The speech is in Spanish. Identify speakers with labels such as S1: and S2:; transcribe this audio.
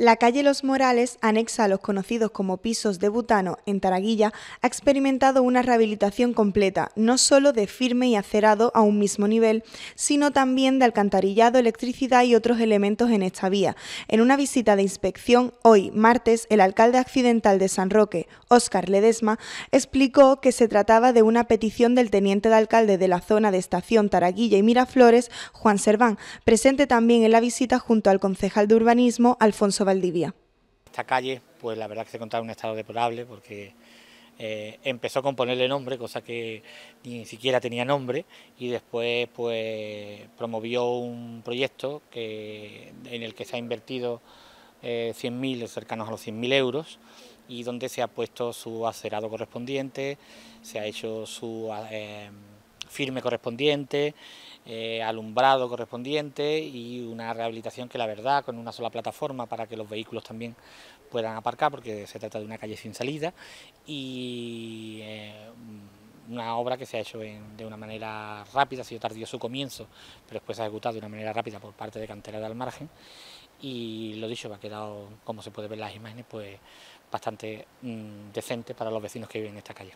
S1: La calle Los Morales, anexa a los conocidos como pisos de Butano en Taraguilla, ha experimentado una rehabilitación completa, no solo de firme y acerado a un mismo nivel, sino también de alcantarillado, electricidad y otros elementos en esta vía. En una visita de inspección hoy, martes, el alcalde accidental de San Roque, Óscar Ledesma, explicó que se trataba de una petición del teniente de alcalde de la zona de estación Taraguilla y Miraflores, Juan Serván, presente también en la visita junto al concejal de urbanismo, Alfonso Valdivia.
S2: Esta calle, pues la verdad que se encontraba en un estado deplorable porque eh, empezó con ponerle nombre, cosa que ni siquiera tenía nombre, y después pues promovió un proyecto que, en el que se ha invertido 100.000, eh, cercanos a los 100.000 euros, y donde se ha puesto su acerado correspondiente, se ha hecho su... Eh, firme correspondiente, eh, alumbrado correspondiente y una rehabilitación que la verdad con una sola plataforma para que los vehículos también puedan aparcar porque se trata de una calle sin salida y eh, una obra que se ha hecho de una manera rápida, ha sido tardío su comienzo, pero después se ha ejecutado de una manera rápida por parte de Cantera del Margen y lo dicho, ha quedado, como se puede ver en las imágenes, pues bastante mm, decente para los vecinos que viven en esta calle.